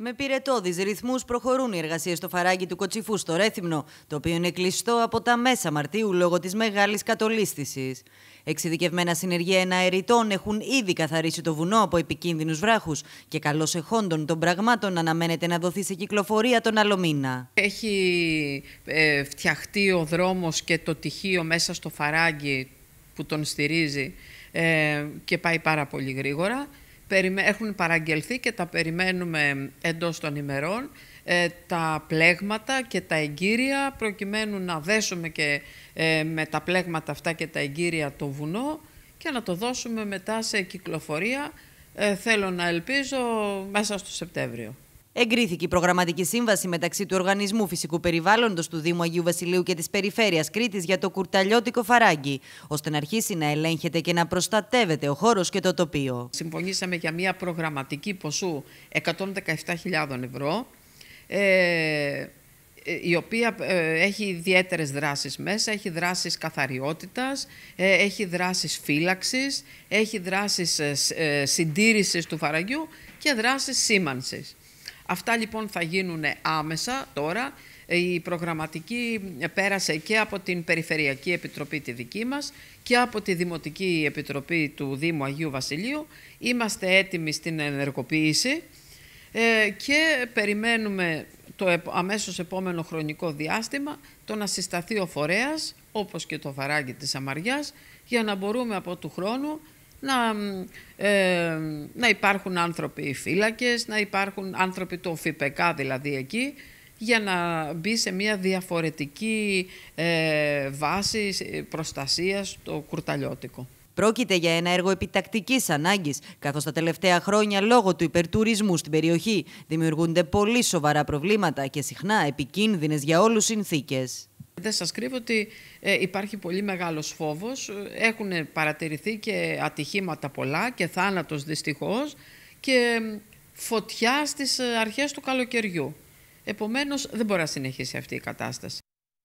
Με πυρετόδει ρυθμούς προχωρούν οι εργασίες στο φαράγγι του Κοτσιφού στο Ρέθυμνο, το οποίο είναι κλειστό από τα μέσα Μαρτίου λόγω της μεγάλης κατολίσθηση. Εξειδικευμένα συνεργεία εναερητών έχουν ήδη καθαρίσει το βουνό από επικίνδυνους βράχους και καλώ εχόντων των πραγμάτων αναμένεται να δοθεί σε κυκλοφορία τον άλλο μήνα. Έχει ε, φτιαχτεί ο δρόμος και το τυχείο μέσα στο φαράγγι που τον στηρίζει ε, και πάει πάρα πολύ γρήγορα. Έχουν παραγγελθεί και τα περιμένουμε εντός των ημερών ε, τα πλέγματα και τα εγκύρια προκειμένου να δέσουμε και ε, με τα πλέγματα αυτά και τα εγκύρια το βουνό και να το δώσουμε μετά σε κυκλοφορία. Ε, θέλω να ελπίζω μέσα στο Σεπτέμβριο εγκρίθηκε η προγραμματική σύμβαση μεταξύ του Οργανισμού Φυσικού Περιβάλλοντος του Δήμου Αγίου Βασιλείου και της Περιφέρειας Κρήτης για το κουρταλιώτικο φαράγγι, ώστε να αρχίσει να ελέγχεται και να προστατεύεται ο χώρος και το τοπίο. Συμφωνήσαμε για μια προγραμματική ποσού 117.000 ευρώ. Ε, ε, η οποία ε, έχει ιδιαίτερες δράσεις μέσα, έχει δράσεις καθαριότητας, ε, έχει δράσεις φύλαξης, έχει δράσεις συντήρησης του φαραγγιού και δράσεις σήμανσης. Αυτά λοιπόν θα γίνουν άμεσα τώρα. Η προγραμματική πέρασε και από την Περιφερειακή Επιτροπή τη δική μας και από τη Δημοτική Επιτροπή του Δήμου Αγίου Βασιλείου. Είμαστε έτοιμοι στην ενεργοποίηση ε, και περιμένουμε το αμέσως επόμενο χρονικό διάστημα το να συσταθεί ο φορέας, όπως και το φαράγγι της Αμαριάς, για να μπορούμε από του χρόνου να, ε, να υπάρχουν άνθρωποι φύλακες, να υπάρχουν άνθρωποι του ΦΥΠΕΚΑ δηλαδή εκεί, για να μπει σε μια διαφορετική ε, βάση προστασίας το κουρταλιώτικο. Πρόκειται για ένα έργο επιτακτικής ανάγκης, καθώς τα τελευταία χρόνια λόγω του υπερτουρισμού στην περιοχή δημιουργούνται πολύ σοβαρά προβλήματα και συχνά επικίνδυνες για όλους συνθήκες. Δεν σας κρύβω ότι ε, υπάρχει πολύ μεγάλος φόβος. Έχουν παρατηρηθεί και ατυχήματα πολλά και θάνατος δυστυχώς και φωτιά στις ε, αρχές του καλοκαιριού. Επομένως δεν μπορεί να συνεχίσει αυτή η κατάσταση.